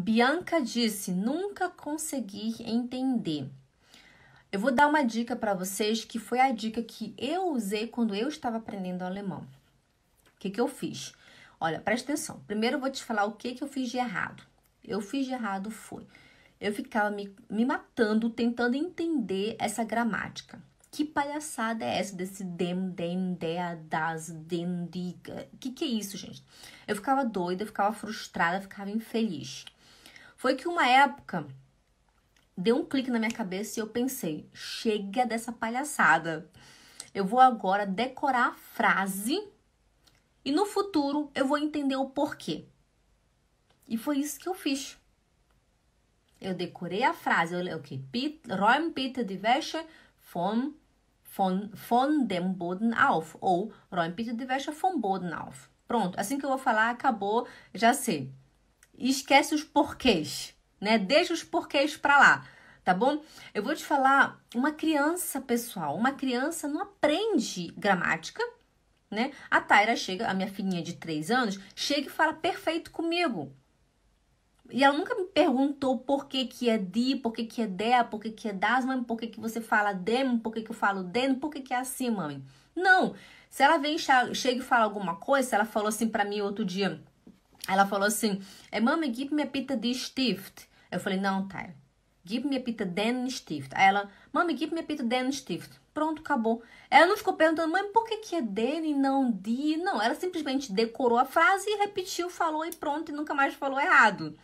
Bianca disse: nunca consegui entender. Eu vou dar uma dica para vocês que foi a dica que eu usei quando eu estava aprendendo alemão. O que, que eu fiz? Olha, presta atenção. Primeiro eu vou te falar o que, que eu fiz de errado. Eu fiz de errado foi. Eu ficava me, me matando tentando entender essa gramática. Que palhaçada é essa desse dem, dem, dea, das, den, diga? O que, que é isso, gente? Eu ficava doida, eu ficava frustrada, eu ficava infeliz foi que uma época deu um clique na minha cabeça e eu pensei: chega dessa palhaçada. Eu vou agora decorar a frase e no futuro eu vou entender o porquê. E foi isso que eu fiz. Eu decorei a frase, eu okay, Räum bitte die Wäsche vom, von, von dem Boden auf. Ou Räum bitte die Wäsche vom Boden auf. Pronto, assim que eu vou falar, acabou, já sei e esquece os porquês, né? Deixa os porquês para lá, tá bom? Eu vou te falar, uma criança, pessoal, uma criança não aprende gramática, né? A Taira chega, a minha filhinha de 3 anos, chega e fala perfeito comigo. E ela nunca me perguntou por que que é de, por que que é de, por que que é das, mãe, por que que você fala dem, por que que eu falo den, por que que é assim, mãe. Não. Se ela vem, chega e fala alguma coisa, ela falou assim para mim outro dia, ela falou assim: eh, Mami, give me a pita de stift. Eu falei: Não, Tyler. Give me a pita den stift. Aí ela: Mami, give me a pita den stift. Pronto, acabou. Ela não ficou perguntando, mãe, por que, que é den e não de? Não, ela simplesmente decorou a frase e repetiu, falou e pronto, e nunca mais falou errado.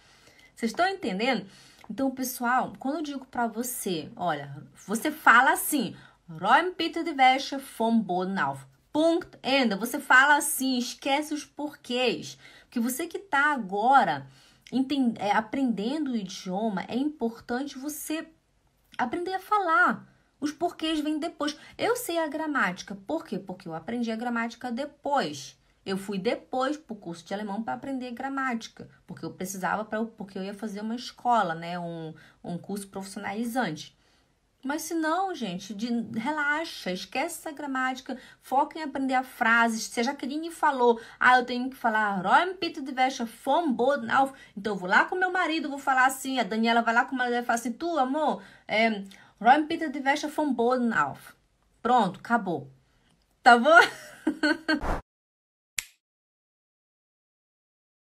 Vocês estão entendendo? Então, pessoal, quando eu digo para você, olha, você fala assim, Roy pita de Wäsche fombo Boden Ponto. Enda, você fala assim, esquece os porquês. Porque você que está agora entende, é, aprendendo o idioma, é importante você aprender a falar. Os porquês vêm depois. Eu sei a gramática. Por quê? Porque eu aprendi a gramática depois. Eu fui depois para o curso de alemão para aprender gramática, porque eu precisava para porque eu ia fazer uma escola, né, um, um curso profissionalizante. Mas se não, gente, de, relaxa, esquece essa gramática, foca em aprender a frase. Se a Jaqueline falou, ah, eu tenho que falar Rompito de Vecha Fombodnauf, então eu vou lá com meu marido, vou falar assim, a Daniela vai lá com o marido e fala assim, tu, amor, é, Rompito de Vecha Fombodnauf. Pronto, acabou. Tá bom?